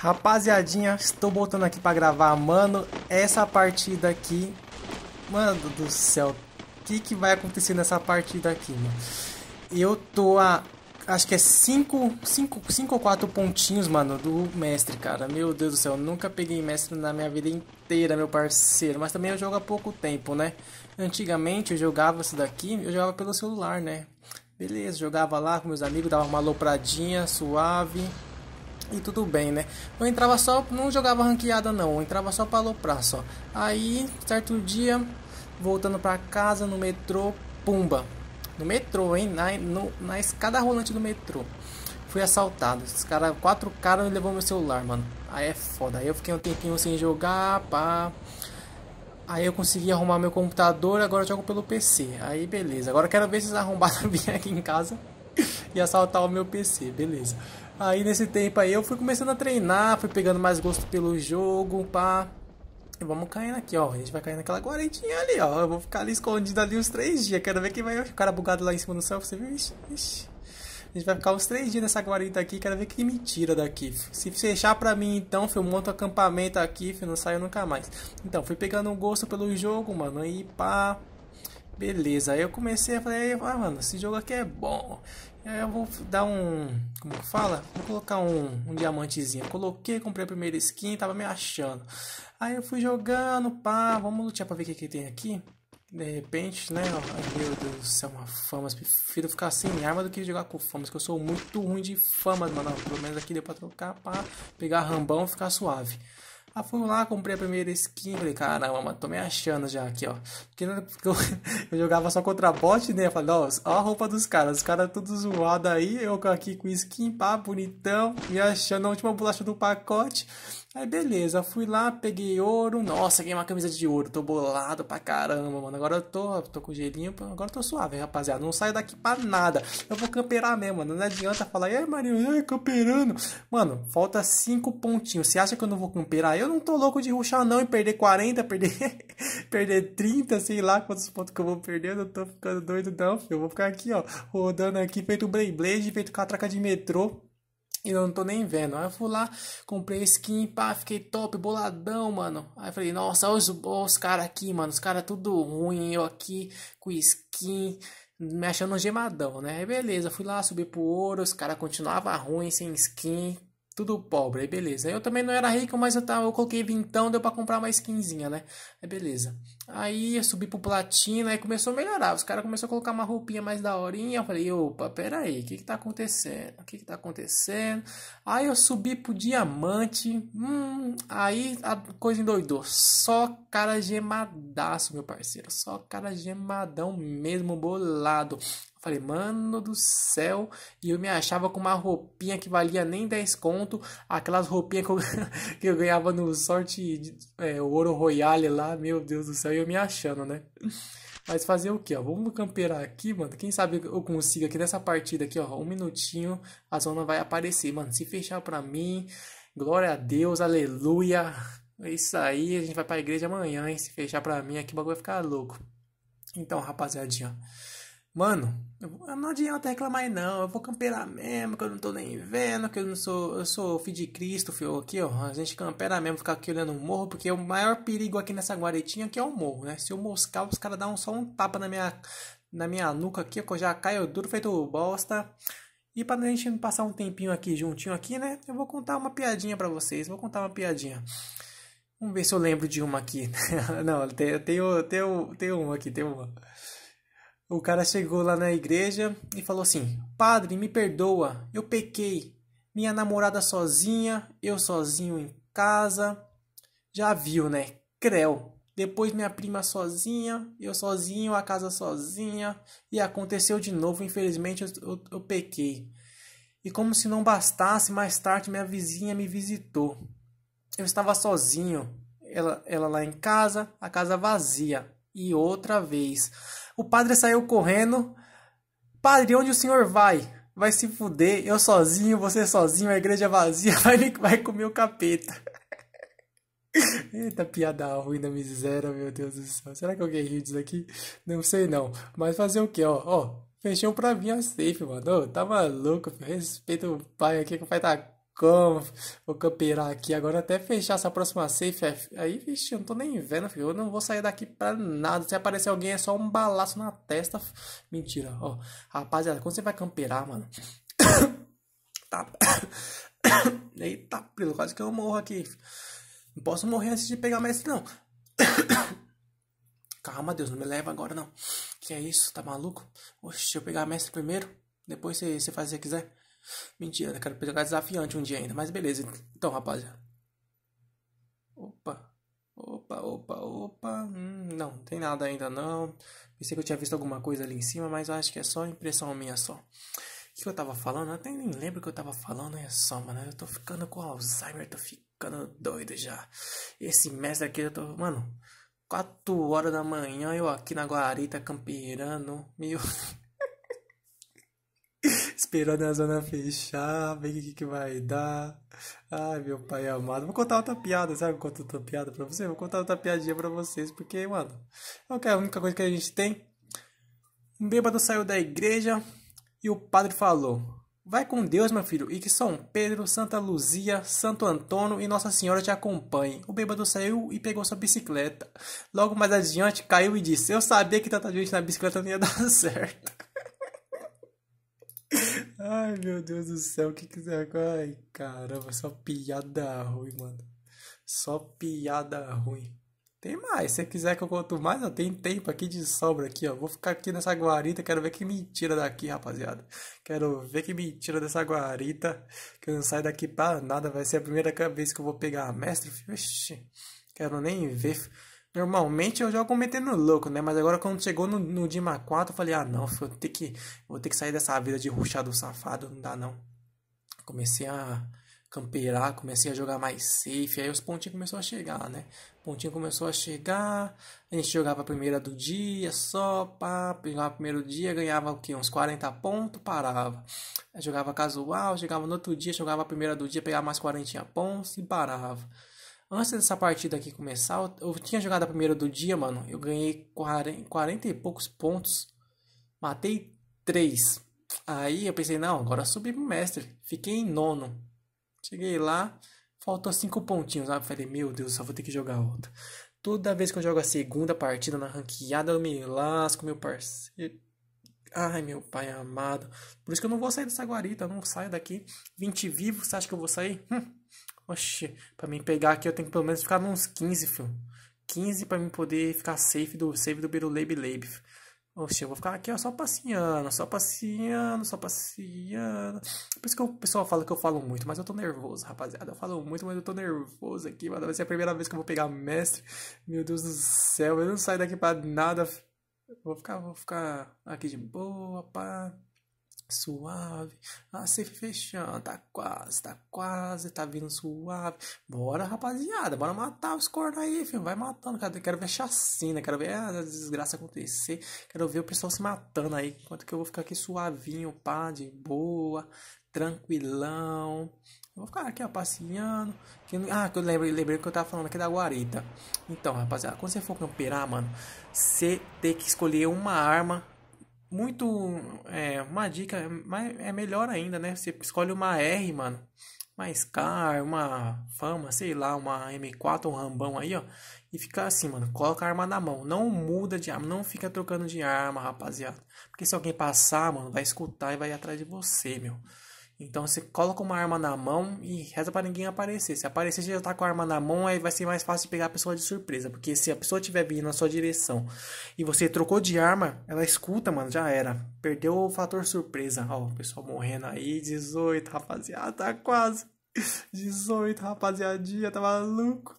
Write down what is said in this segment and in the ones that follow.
Rapaziadinha, estou voltando aqui para gravar, mano. Essa partida aqui... Mano do céu, o que, que vai acontecer nessa partida aqui, mano? Eu tô a... Acho que é 5 ou 4 pontinhos, mano, do mestre, cara. Meu Deus do céu, nunca peguei mestre na minha vida inteira, meu parceiro. Mas também eu jogo há pouco tempo, né? Antigamente eu jogava isso daqui, eu jogava pelo celular, né? Beleza, jogava lá com meus amigos, dava uma alopradinha suave e tudo bem, né? Eu entrava só, não jogava ranqueada não, eu entrava só para aloprar só. Aí, certo dia, voltando para casa no metrô, pumba. No metrô, hein? Na, no, na escada rolante do metrô. Fui assaltado. Esses cara, quatro caras levou meu celular, mano. Aí é foda. Aí eu fiquei um tempinho sem jogar, pá. Aí eu consegui arrumar meu computador, agora eu jogo pelo PC. Aí beleza. Agora eu quero ver se eles arrombados virem aqui em casa e assaltar o meu PC, beleza. Aí nesse tempo aí eu fui começando a treinar, fui pegando mais gosto pelo jogo, pá. E vamos caindo aqui, ó. A gente vai cair naquela guarentinha ali, ó. Eu vou ficar ali escondido ali uns três dias. Quero ver quem vai. ficar bugado lá em cima no céu, você viu? Ixi, ixi. A gente vai ficar uns três dias nessa guarita aqui. Quero ver quem me tira daqui. Se fechar pra mim, então, eu monto acampamento aqui, filho. Não saio nunca mais. Então, fui pegando um gosto pelo jogo, mano. E pá. Beleza, aí eu comecei a falar, ah, mano, esse jogo aqui é bom. É, eu vou dar um. Como que fala? Vou colocar um, um diamantezinho. coloquei, comprei a primeira skin, tava me achando. Aí eu fui jogando, pá, vamos lutar pra ver o que, que tem aqui. De repente, né? Ó, meu Deus do céu, uma fama. Prefiro ficar sem arma do que jogar com fama. Porque eu sou muito ruim de fama, mano. Pelo menos aqui deu pra trocar, pá, pegar rambão e ficar suave. Aí ah, fui lá, comprei a primeira skin, falei, caramba, mano, tô me achando já aqui, ó. Porque eu, eu jogava só contra bot, né? Eu falei, ó, ó a roupa dos caras, os caras tudo zoado aí, eu aqui com skin, pá, bonitão, me achando a última bolacha do pacote. Aí beleza, fui lá, peguei ouro. Nossa, ganhei uma camisa de ouro. Tô bolado pra caramba, mano. Agora eu tô, tô com gelinho, agora eu tô suave, rapaziada. Não saio daqui pra nada. Eu vou camperar mesmo, mano. Não adianta falar, é Marinho, é camperando. Mano, falta cinco pontinhos. Você acha que eu não vou camperar? Eu não tô louco de ruxar, não, e perder 40, perder, perder 30, sei lá quantos pontos que eu vou perder. Eu não tô ficando doido, não, filho. Eu vou ficar aqui, ó, rodando aqui, feito Blade, feito catraca de metrô. E eu não tô nem vendo. Aí eu fui lá, comprei skin, pá, fiquei top, boladão, mano. Aí falei, nossa, olha os, os caras aqui, mano. Os caras tudo ruim, eu aqui com skin, me achando um gemadão, né? Aí beleza, fui lá, subi pro ouro, os caras continuavam ruim, sem skin, tudo pobre. Aí beleza. Eu também não era rico, mas eu, tava, eu coloquei vintão, deu pra comprar uma skinzinha, né? Aí beleza. Aí eu subi pro platina, aí começou a melhorar. Os caras começaram a colocar uma roupinha mais da horinha. Eu falei, opa, peraí, o que que tá acontecendo? O que que tá acontecendo? Aí eu subi pro diamante. Hum, aí a coisa endoidou. Só cara gemadaço, meu parceiro. Só cara gemadão mesmo, bolado. Eu falei, mano do céu. E eu me achava com uma roupinha que valia nem 10 conto. Aquelas roupinhas que eu, que eu ganhava no sorte, de, é, o Ouro Royale lá. Meu Deus do céu eu me achando, né? Mas fazer o quê, ó? Vamos camperar aqui, mano. Quem sabe eu consigo aqui nessa partida aqui, ó. Um minutinho, a zona vai aparecer, mano. Se fechar pra mim, glória a Deus, aleluia. É isso aí, a gente vai pra igreja amanhã, hein? Se fechar pra mim aqui, o bagulho vai ficar louco. Então, rapaziadinha, ó. Mano, não adianta reclamar não, eu vou camperar mesmo, que eu não tô nem vendo, que eu não sou, eu sou filho de Cristo, filho, aqui ó, a gente campera mesmo, ficar aqui olhando o morro, porque o maior perigo aqui nessa guaretinha aqui é o morro, né? Se eu moscar, os caras dão só um tapa na minha, na minha nuca aqui, que eu já caio duro, feito bosta. E pra gente passar um tempinho aqui juntinho aqui, né, eu vou contar uma piadinha para vocês, vou contar uma piadinha. Vamos ver se eu lembro de uma aqui. não, tem, tem, tem, tem uma aqui, tem uma. O cara chegou lá na igreja e falou assim: Padre, me perdoa, eu pequei. Minha namorada sozinha, eu sozinho em casa. Já viu, né? Creu. Depois minha prima sozinha, eu sozinho, a casa sozinha. E aconteceu de novo, infelizmente eu, eu, eu pequei. E como se não bastasse, mais tarde minha vizinha me visitou. Eu estava sozinho, ela, ela lá em casa, a casa vazia. E outra vez. O padre saiu correndo. Padre, onde o senhor vai? Vai se fuder, eu sozinho, você sozinho, a igreja é vazia, vai, vai comer o capeta. Eita piada ruim da miséria, meu Deus do céu. Será que alguém riu disso aqui? Não sei não. Mas fazer o quê, ó? Ó, fechou pra mim a safe, mano. Ô, tá maluco, Respeita o pai aqui, que o pai tá como, vou camperar aqui agora até fechar essa próxima safe. É, aí, vixi, eu não tô nem vendo, filho. Eu não vou sair daqui pra nada. Se aparecer alguém, é só um balaço na testa. Mentira, ó. Rapaziada, quando você vai camperar, mano? tá. Eita, prilo, quase que eu morro aqui. Não posso morrer antes de pegar mestre, não. Calma, Deus, não me leva agora, não. Que é isso, tá maluco? Oxe, eu pegar mestre primeiro. Depois você, você faz o que quiser. Mentira, quero pegar desafiante um dia ainda, mas beleza. Então, rapaziada. Opa. Opa, opa, opa. Hum, não, não tem nada ainda não. Pensei que eu tinha visto alguma coisa ali em cima, mas acho que é só impressão minha só. O que eu tava falando? Eu até nem lembro o que eu tava falando, é só, mano. Eu tô ficando com Alzheimer, tô ficando doido já. Esse mestre aqui, eu tô. Mano, 4 horas da manhã, eu aqui na guarita campeirando. Meu. esperando a zona fechar, ver o que, que vai dar. Ai, meu pai amado. Vou contar outra piada, sabe? Eu contar outra piada pra vocês. Vou contar outra piadinha pra vocês, porque, mano, é, é a única coisa que a gente tem. Um bêbado saiu da igreja e o padre falou: Vai com Deus, meu filho, e que São Pedro, Santa Luzia, Santo Antônio e Nossa Senhora te acompanhem. O bêbado saiu e pegou sua bicicleta. Logo mais adiante, caiu e disse: Eu sabia que tanta gente na bicicleta não ia dar certo. Ai, meu Deus do céu, o que quiser. É Ai, caramba, só piada ruim, mano. Só piada ruim. Tem mais, se quiser que eu conto mais, ó, tem tempo aqui de sobra aqui, ó. Vou ficar aqui nessa guarita, quero ver que mentira daqui, rapaziada. Quero ver que mentira dessa guarita, que eu não saio daqui pra nada. Vai ser a primeira vez que eu vou pegar mestre. Vixi, quero nem ver. Normalmente eu jogo metendo louco, né? Mas agora quando chegou no, no Dima 4, eu falei, ah não, vou ter que, vou ter que sair dessa vida de ruxado safado, não dá não. Comecei a campeirar, comecei a jogar mais safe, aí os pontinhos começaram a chegar, né? Pontinho começou a chegar, a gente jogava a primeira do dia, só pá, jogava primeiro dia, ganhava o quê? Uns 40 pontos, parava. Aí jogava casual, chegava no outro dia, jogava a primeira do dia, pegava mais 40 pontos e parava. Antes dessa partida aqui começar, eu tinha jogado a primeira do dia, mano. Eu ganhei 40, 40 e poucos pontos. Matei 3. Aí eu pensei, não, agora subi pro mestre. Fiquei em nono. Cheguei lá, faltou 5 pontinhos. Ah, falei, meu Deus, só vou ter que jogar outra. Toda vez que eu jogo a segunda partida na ranqueada, eu me lasco, meu parceiro. Ai, meu pai amado. Por isso que eu não vou sair dessa guarita, eu não saio daqui. 20 vivos, você acha que eu vou sair? Hum, Oxi, pra mim pegar aqui eu tenho que pelo menos ficar uns 15, filho. 15 pra mim poder ficar safe do safe do Biruleib Leib. Oxi, eu vou ficar aqui ó, só passeando, só passeando, só passeando. Por isso que o pessoal fala que eu falo muito, mas eu tô nervoso, rapaziada. Eu falo muito, mas eu tô nervoso aqui, mano. Vai ser a primeira vez que eu vou pegar mestre. Meu Deus do céu, eu não saio daqui pra nada. Vou ficar, vou ficar aqui de boa, pá. Suave, a ah, se fechando, tá quase, tá quase, tá vindo suave. Bora, rapaziada, bora matar os cornos aí, filho. Vai matando, cara. Quero ver chacina, quero ver a desgraça acontecer. Quero ver o pessoal se matando aí. Enquanto que eu vou ficar aqui suavinho, pá, de boa, tranquilão. vou ficar aqui, ó, passeando. Que, ah, que eu lembrei, lembrei que eu tava falando aqui da guarita. Então, rapaziada, quando você for camperar, mano, você tem que escolher uma arma muito. É, uma dica, é mas é melhor ainda, né? Você escolhe uma R, mano. mais Scar, uma Fama, sei lá, uma M4, um Rambão aí, ó. E fica assim, mano. Coloca a arma na mão. Não muda de arma. Não fica trocando de arma, rapaziada. Porque se alguém passar, mano, vai escutar e vai atrás de você, meu. Então você coloca uma arma na mão e reza para ninguém aparecer. Se aparecer, você já tá com a arma na mão, aí vai ser mais fácil de pegar a pessoa de surpresa. Porque se a pessoa estiver vindo na sua direção e você trocou de arma, ela escuta, mano, já era. Perdeu o fator surpresa. Ó, o pessoal morrendo aí, 18, rapaziada, tá quase. 18, rapaziadinha, tá maluco?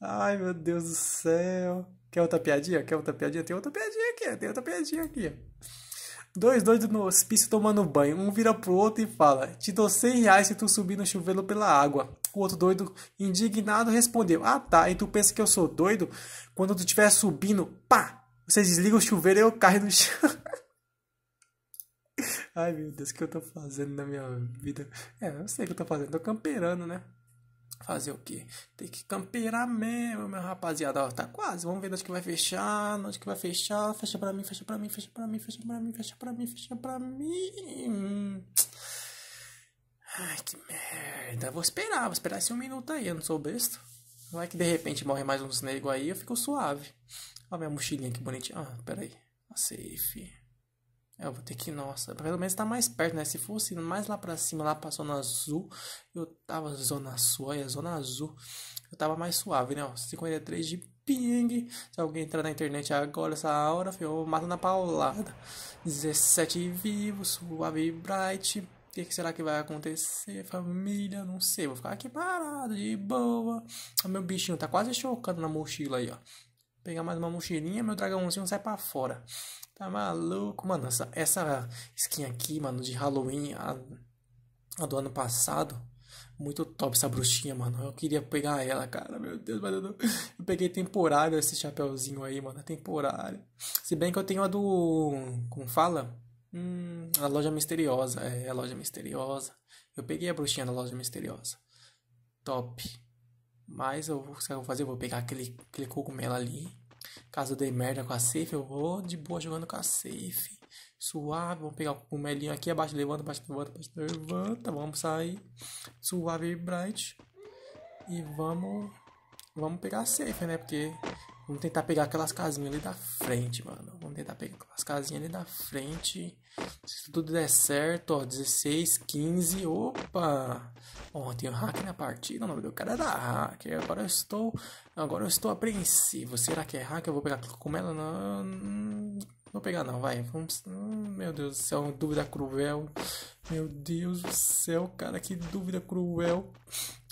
Ai, meu Deus do céu. Quer outra piadinha? Quer outra piadinha? Tem outra piadinha aqui, tem outra piadinha aqui. Dois doidos no hospício tomando banho. Um vira pro outro e fala: Te dou 100 reais se tu subir no chuveiro pela água. O outro doido, indignado, respondeu: Ah tá, e tu pensa que eu sou doido? Quando tu estiver subindo, pá! Você desliga o chuveiro e eu caio no chão. Ai meu Deus, o que eu tô fazendo na minha vida? É, eu sei o que eu tô fazendo, tô camperando, né? Fazer o quê? Tem que campeirar mesmo, meu rapaziada. Ó, tá quase. Vamos ver onde que vai fechar, onde que vai fechar. Fecha pra mim, fecha pra mim, fecha pra mim, fecha pra mim, fecha pra mim, fecha pra mim. Ai, que merda. Vou esperar, vou esperar esse um minuto aí. Eu não sou besta. Não é que de repente morre mais uns nego aí, eu fico suave. Ó, minha mochilinha que bonitinha. Ah, peraí. A safe. Eu vou ter que, nossa, pelo menos tá mais perto, né? Se fosse mais lá pra cima, lá pra zona azul, eu tava zona suave a é zona azul, eu tava mais suave, né? Ó, 53 de ping. Se alguém entrar na internet agora, essa hora, eu mato na paulada. 17 vivos, suave bright. O que, que, será que vai acontecer, família? Não sei, vou ficar aqui parado, de boa. O meu bichinho tá quase chocando na mochila aí, ó. Pegar mais uma mochilinha, meu dragãozinho sai pra fora. Tá maluco, mano. Essa, essa skin aqui, mano, de Halloween, a, a do ano passado. Muito top essa bruxinha, mano. Eu queria pegar ela, cara. Meu Deus, mas eu, não... eu peguei temporário esse chapéuzinho aí, mano. É temporário. Se bem que eu tenho a do. Como fala? Hum, a loja misteriosa. É, a loja misteriosa. Eu peguei a bruxinha da loja misteriosa. Top. Mas eu, o que eu vou fazer? Eu vou pegar aquele, aquele cogumelo ali. Caso eu dê merda com a safe, eu vou de boa jogando com a safe. Suave, vamos pegar o melinho aqui, abaixo, levanta, abaixo, levanta, abaixo, levanta. Vamos sair. Suave e bright. E vamos. Vamos pegar a safe, né? Porque Vamos tentar pegar aquelas casinhas ali da frente, mano. Vamos tentar pegar aquelas casinhas ali da frente. Se tudo der certo, ó. 16, 15. Opa! Ó, tem um hack na partida. O nome do cara era é hack. Agora eu estou. Agora eu estou apreensivo. Será que é hack? Eu vou pegar com ela? Não. não vou pegar não, vai. Vamos. Hum, meu Deus do céu, dúvida cruel. Meu Deus do céu, cara, que dúvida cruel.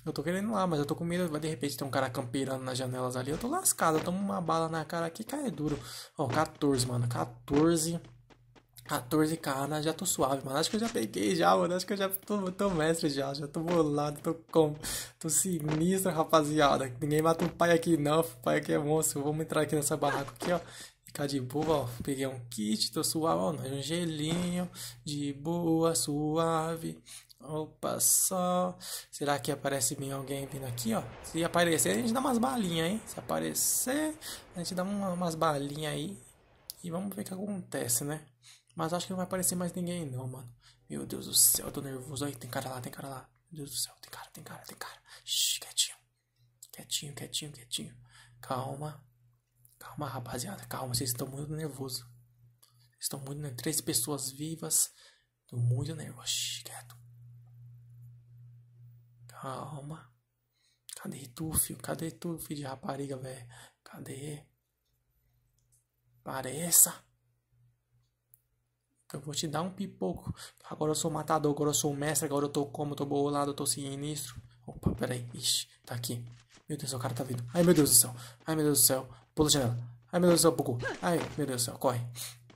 Eu tô querendo ir lá, mas eu tô com medo. Vai de repente ter um cara campeirando nas janelas ali. Eu tô lascado. Eu tomo uma bala na cara aqui, cai é duro. Ó, 14, mano. 14. 14 caras, já tô suave, mano. Acho que eu já peguei já, mano. Acho que eu já tô, tô mestre já. Já tô bolado, tô com. Tô sinistro, rapaziada. Ninguém mata um pai aqui, não. O pai aqui é monstro. Vamos entrar aqui nessa barraca aqui, ó. Ficar de boa, ó. Peguei um kit, tô suave, ó. Um gelinho. De boa, suave. Opa, só. Será que aparece bem alguém vindo aqui, ó? Se aparecer, a gente dá umas balinhas, hein? Se aparecer, a gente dá uma, umas balinhas aí. E vamos ver o que acontece, né? Mas acho que não vai aparecer mais ninguém, não, mano. Meu Deus do céu, eu tô nervoso. Aí, tem cara lá, tem cara lá. Meu Deus do céu, tem cara, tem cara, tem cara. Shhh, quietinho. Quietinho, quietinho, quietinho. Calma. Calma, rapaziada, calma. Vocês estão muito nervosos. Estão muito nervosos. Três pessoas vivas. Tô muito nervoso. Shhh, quieto. Calma. Cadê tu, filho? Cadê tu, filho de rapariga, velho? Cadê? Pareça. Eu vou te dar um pipoco. Agora eu sou matador, agora eu sou mestre, agora eu tô como, eu tô bolado, eu tô sinistro. Opa, peraí. Ixi, tá aqui. Meu Deus, o cara tá vindo. Ai, meu Deus do céu. Ai, meu Deus do céu. Pula a janela. Ai, meu Deus do céu, bugou. Ai, meu Deus do céu, corre.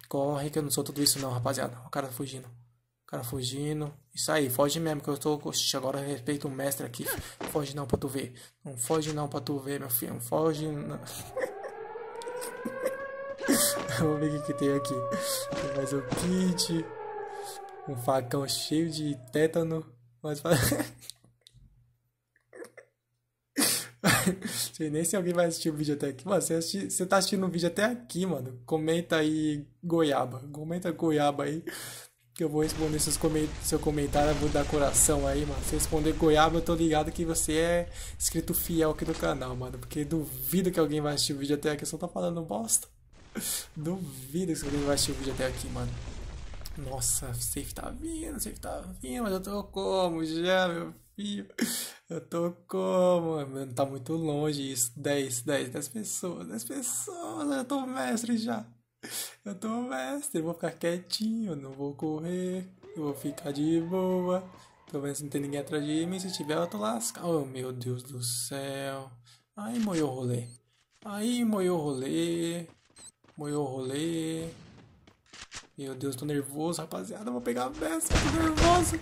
Corre que eu não sou tudo isso não, rapaziada. O cara tá fugindo cara fugindo. Isso aí, foge mesmo, que eu tô. Oxi, agora respeito o mestre aqui. Foge não pra tu ver. Não foge não pra tu ver, meu filho. Não foge não. Vamos ver o que, que, tem aqui. Tem mais um kit. Um facão cheio de tétano. Mas. sei nem se alguém vai assistir o vídeo até aqui. Mano, você, assisti, você tá assistindo o vídeo até aqui, mano. Comenta aí goiaba. Comenta goiaba aí que eu vou responder seus seu comentário, vou dar coração aí, mano. Se responder goiaba, eu tô ligado que você é inscrito fiel aqui do canal, mano. Porque duvido que alguém vai assistir o vídeo até aqui, só tá falando bosta. Duvido que alguém vai assistir o vídeo até aqui, mano. Nossa, safe tá vindo, safe tá vindo, mas eu tô como já, meu filho? Eu tô como? Mano, tá muito longe isso. 10, 10, 10 pessoas, 10 pessoas, eu tô mestre já. Eu tô mestre, vou ficar quietinho, não vou correr, eu vou ficar de boa. Tô vendo se não tem ninguém atrás de mim, se tiver eu tô lascado. Oh, meu Deus do céu. Aí moiou o rolê. Aí moiou o rolê. Moiou o rolê. Meu Deus, tô nervoso, rapaziada. Eu vou pegar a peça, tô nervoso.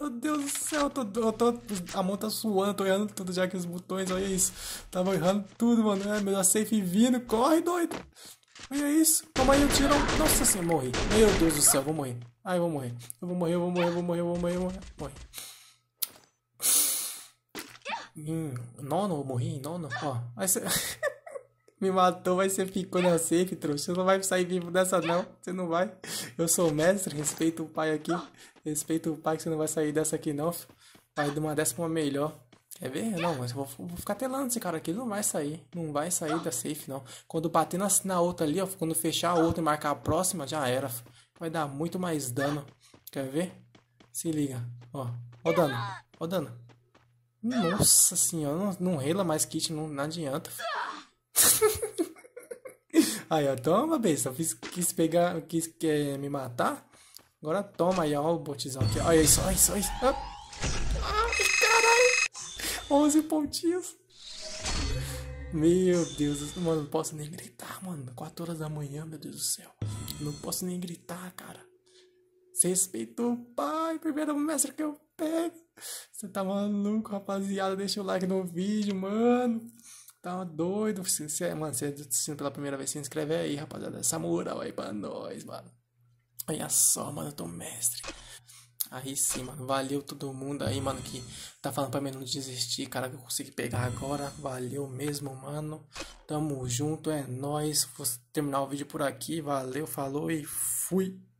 Meu Deus do céu, tô, eu tô, a mão tá suando, tô errando tudo já que os botões, olha isso. Tava errando tudo, mano. É, melhor safe vindo, corre, doido. Olha é isso. aí, eu tiro. Nossa senhora, morri. Meu Deus do céu, vou morrer. Ai, vou morrer. Eu vou morrer, eu vou morrer, eu vou morrer, eu vou morrer, eu vou morrer. morrer. Hum, nono, eu morri, nono. Ó, vai ser... Me matou, vai ser ficou né? na safe, trouxa. Você não vai sair vivo dessa, não. Você não vai. Eu sou o mestre, respeito o pai aqui. Respeito o pai que você não vai sair dessa aqui, não. Vai de uma décima melhor. É ver? Não, mas eu vou, vou, ficar telando esse cara aqui. Ele não vai sair. Não vai sair da safe, não. Quando bater na, na outra ali, ó. Quando fechar a outra e marcar a próxima, já era. Vai dar muito mais dano. Quer ver? Se liga. Ó. Ó o dano. Ó o dano. Nossa senhora. Não, não rela mais kit. Não, não adianta. aí, ó. Toma, besta. Fiz, quis pegar... Quis é, me matar. Agora toma aí, ó. O botizão aqui. Olha isso, olha isso, olha isso. Ah. 11 pontinhos. Meu Deus, mano, não posso nem gritar, mano. 4 horas da manhã, meu Deus do céu. Não posso nem gritar, cara. Você respeitou o pai, primeiro mestre que eu pego. Você tá maluco, rapaziada. Deixa o like no vídeo, mano. Tá doido. Se, se, é, mano, se é assistindo pela primeira vez, se inscreve aí, rapaziada. Essa moral aí pra nós, mano. Olha só, mano, eu tô mestre. Aí sim, mano. Valeu todo mundo aí, mano, que tá falando pra mim não desistir, cara, que eu consegui pegar agora. Valeu mesmo, mano. Tamo junto, é nóis. Vou terminar o vídeo por aqui. Valeu, falou e fui.